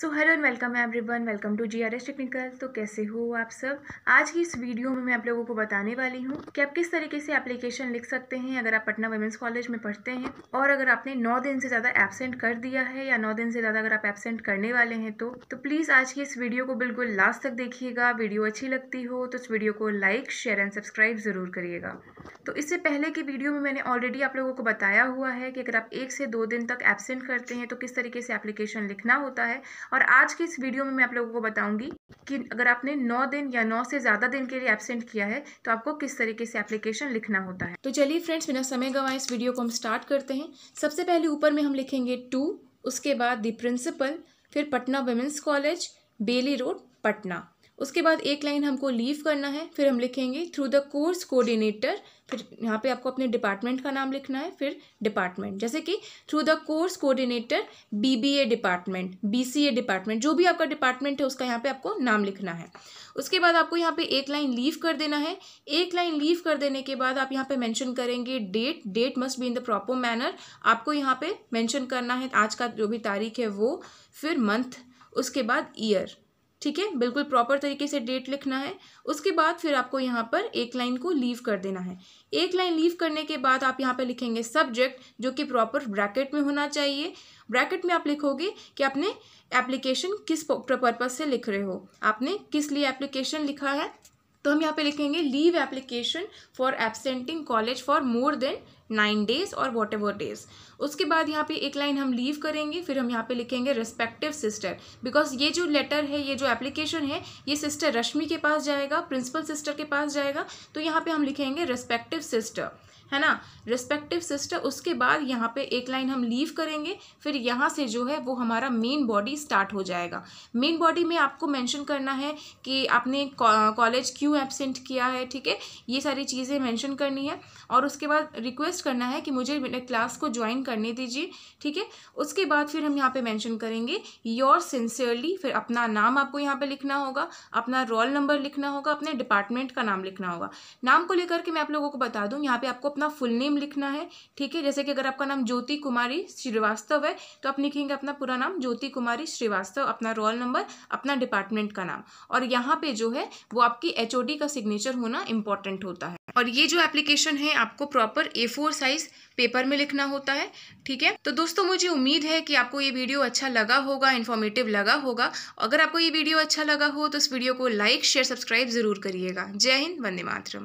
so hello and welcome everyone welcome to G R S Technical तो कैसे हो आप सब आज की इस वीडियो में मैं आप लोगों को बताने वाली हूँ कि आप किस तरीके से एप्लीकेशन लिख सकते हैं अगर आप पटना वुमेंस कॉलेज में पढ़ते हैं और अगर आपने नौ दिन से ज़्यादा एबसेंट कर दिया है या नौ दिन से ज़्यादा अगर आप एबसेंट करने वाले हैं तो, तो प्लीज़ आज की इस वीडियो को बिल्कुल लास्ट तक देखिएगा वीडियो अच्छी लगती हो तो इस वीडियो को लाइक शेयर एंड सब्सक्राइब ज़रूर करिएगा तो इससे पहले की वीडियो में मैंने ऑलरेडी आप लोगों को बताया हुआ है कि अगर आप एक से दो दिन तक एबसेंट करते हैं तो किस तरीके से एप्लीकेशन लिखना होता है और आज की इस वीडियो में मैं आप लोगों को बताऊंगी कि अगर आपने नौ दिन या नौ से ज़्यादा दिन के लिए एबसेंट किया है तो आपको किस तरीके से एप्लीकेशन लिखना होता है तो चलिए फ्रेंड्स बिना समय गवाए इस वीडियो को हम स्टार्ट करते हैं सबसे पहले ऊपर में हम लिखेंगे टू उसके बाद दी प्रिंसिपल फिर Patna women's college Bailey Road Patna उसके बाद एक लाइन हमको लीव करना है फिर हम लिखेंगे थ्रू द कोर्स कोऑर्डिनेटर फिर यहाँ पे आपको अपने डिपार्टमेंट का नाम लिखना है फिर डिपार्टमेंट जैसे कि through the course coordinator BBA department BCA department जो भी आपका डिपार्टमेंट है उसका यहाँ पे आपको नाम लिखना है उसके बाद आपको यहाँ पे एक लाइन लीव कर देना है एक लाइन लीव कर देने के बाद आप यहाँ पे मैंशन करेंगे date date must be in the proper manner आपको यहाँ पे मैंशन करना है आज का जो भी तारीख है वो फिर मंथ उसके बाद ईयर ठीक है बिल्कुल प्रॉपर तरीके से डेट लिखना है उसके बाद फिर आपको यहाँ पर एक लाइन को लीव कर देना है एक लाइन लीव करने के बाद आप यहाँ पर लिखेंगे सब्जेक्ट जो कि प्रॉपर ब्रैकेट में होना चाहिए ब्रैकेट में आप लिखोगे कि आपने एप्लीकेशन किस पर्पज़ से लिख रहे हो आपने किस लिए एप्लीकेशन लिखा है तो हम यहाँ पे लिखेंगे leave application for absenting college for more than nine days और वॉट एवर डेज उसके बाद यहाँ पे एक लाइन हम लीव करेंगे फिर हम यहाँ पे लिखेंगे रेस्पेक्टिव सिस्टर बिकॉज ये जो लेटर है ये जो एप्लीकेशन है ये सिस्टर रश्मि के पास जाएगा प्रिंसिपल सिस्टर के पास जाएगा तो यहाँ पे हम लिखेंगे रिस्पेक्टिव सिस्टर है ना रिस्पेक्टिव सिस्टर उसके बाद यहाँ पे एक लाइन हम लीव करेंगे फिर यहाँ से जो है वो हमारा मेन बॉडी स्टार्ट हो जाएगा मेन बॉडी में आपको मेंशन करना है कि आपने कॉलेज क्यों एबसेंट किया है ठीक है ये सारी चीज़ें मेंशन करनी है और उसके बाद रिक्वेस्ट रिक्वेस्ट करना है कि मुझे क्लास को ज्वाइन करने दीजिए ठीक है उसके बाद फिर हम यहाँ पे मेंशन करेंगे योर सिंसियरली फिर अपना नाम आपको यहाँ पे लिखना होगा अपना रोल नंबर लिखना होगा अपने डिपार्टमेंट का नाम लिखना होगा नाम को लेकर के मैं आप लोगों को बता दूँ यहाँ पे आपको अपना फुल नेम लिखना है ठीक है जैसे कि अगर आपका नाम ज्योति कुमारी श्रीवास्तव है तो आप लिखेंगे अपना पूरा नाम ज्योति कुमारी श्रीवास्तव अपना रोल नंबर अपना डिपार्टमेंट का नाम और यहाँ पर जो है वो आपकी एच का सिग्नेचर होना इंपॉर्टेंट होता है और ये जो एप्लीकेशन है आपको proper A four size paper में लिखना होता है ठीक है तो दोस्तों मुझे उम्मीद है कि आपको ये वीडियो अच्छा लगा होगा इन्फॉर्मेटिव लगा होगा अगर आपको ये वीडियो अच्छा लगा हो तो इस वीडियो को लाइक शेयर सब्सक्राइब जरूर करिएगा जय हिंद वंदे मातरम